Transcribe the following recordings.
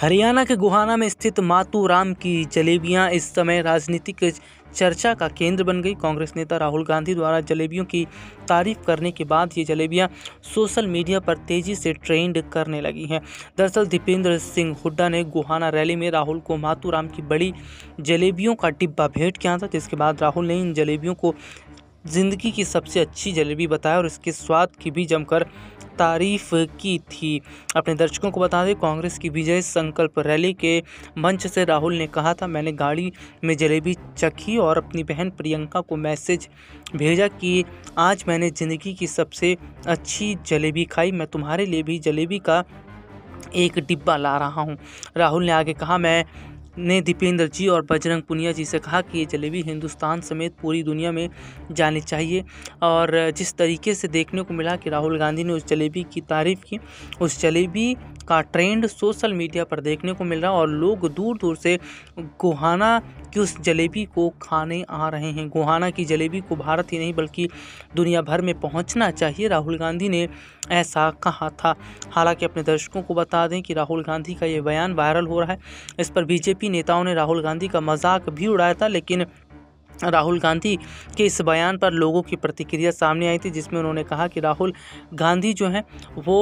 हरियाणा के गुहाना में स्थित मातूराम की जलेबियां इस समय राजनीतिक चर्चा का केंद्र बन गई कांग्रेस नेता राहुल गांधी द्वारा जलेबियों की तारीफ करने के बाद ये जलेबियां सोशल मीडिया पर तेजी से ट्रेंड करने लगी हैं दरअसल दीपेंद्र सिंह हुड्डा ने गुहाना रैली में राहुल को राम की बड़ी जलेबियों का डिब्बा भेंट किया था जिसके बाद राहुल ने इन जलेबियों को ज़िंदगी की सबसे अच्छी जलेबी बताया और इसके स्वाद की भी जमकर तारीफ की थी अपने दर्शकों को बता दें कांग्रेस की विजय संकल्प रैली के मंच से राहुल ने कहा था मैंने गाड़ी में जलेबी चखी और अपनी बहन प्रियंका को मैसेज भेजा कि आज मैंने ज़िंदगी की सबसे अच्छी जलेबी खाई मैं तुम्हारे लिए भी जलेबी का एक डिब्बा ला रहा हूँ राहुल ने आगे कहा मैं ने दीपेंद्र जी और बजरंग पुनिया जी से कहा कि ये जलेबी हिंदुस्तान समेत पूरी दुनिया में जानी चाहिए और जिस तरीके से देखने को मिला कि राहुल गांधी ने उस जलेबी की तारीफ़ की उस जलेबी का ट्रेंड सोशल मीडिया पर देखने को मिल रहा और लोग दूर दूर से गोहाना कि उस जलेबी को खाने आ रहे हैं गोहाना की जलेबी को भारत ही नहीं बल्कि दुनिया भर में पहुंचना चाहिए राहुल गांधी ने ऐसा कहा था हालांकि अपने दर्शकों को बता दें कि राहुल गांधी का ये बयान वायरल हो रहा है इस पर बीजेपी नेताओं ने राहुल गांधी का मजाक भी उड़ाया था लेकिन राहुल गांधी के इस बयान पर लोगों की प्रतिक्रिया सामने आई थी जिसमें उन्होंने कहा कि राहुल गांधी जो हैं वो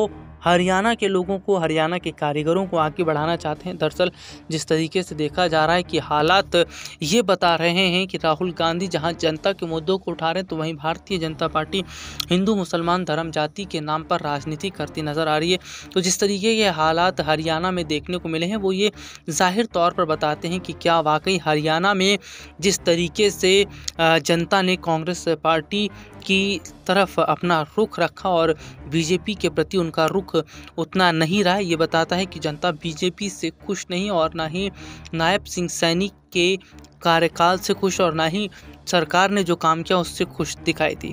हरियाणा के लोगों को हरियाणा के कारीगरों को आगे बढ़ाना चाहते हैं दरअसल जिस तरीके से देखा जा रहा है कि हालात ये बता रहे हैं कि राहुल गांधी जहाँ जनता के मुद्दों को उठा रहे हैं तो वहीं भारतीय जनता पार्टी हिंदू मुसलमान धर्म जाति के नाम पर राजनीति करती नज़र आ रही है तो जिस तरीके के हालात हरियाणा में देखने को मिले हैं वो ये जाहिर तौर पर बताते हैं कि क्या वाकई हरियाणा में जिस तरीके से जनता ने कांग्रेस पार्टी की तरफ अपना रुख रखा और बीजेपी के प्रति उनका रुख उतना नहीं रहा ये बताता है कि जनता बीजेपी से खुश नहीं और ना ही नायब सिंह सैनी के कार्यकाल से खुश और ना ही सरकार ने जो काम किया उससे खुश दिखाई दी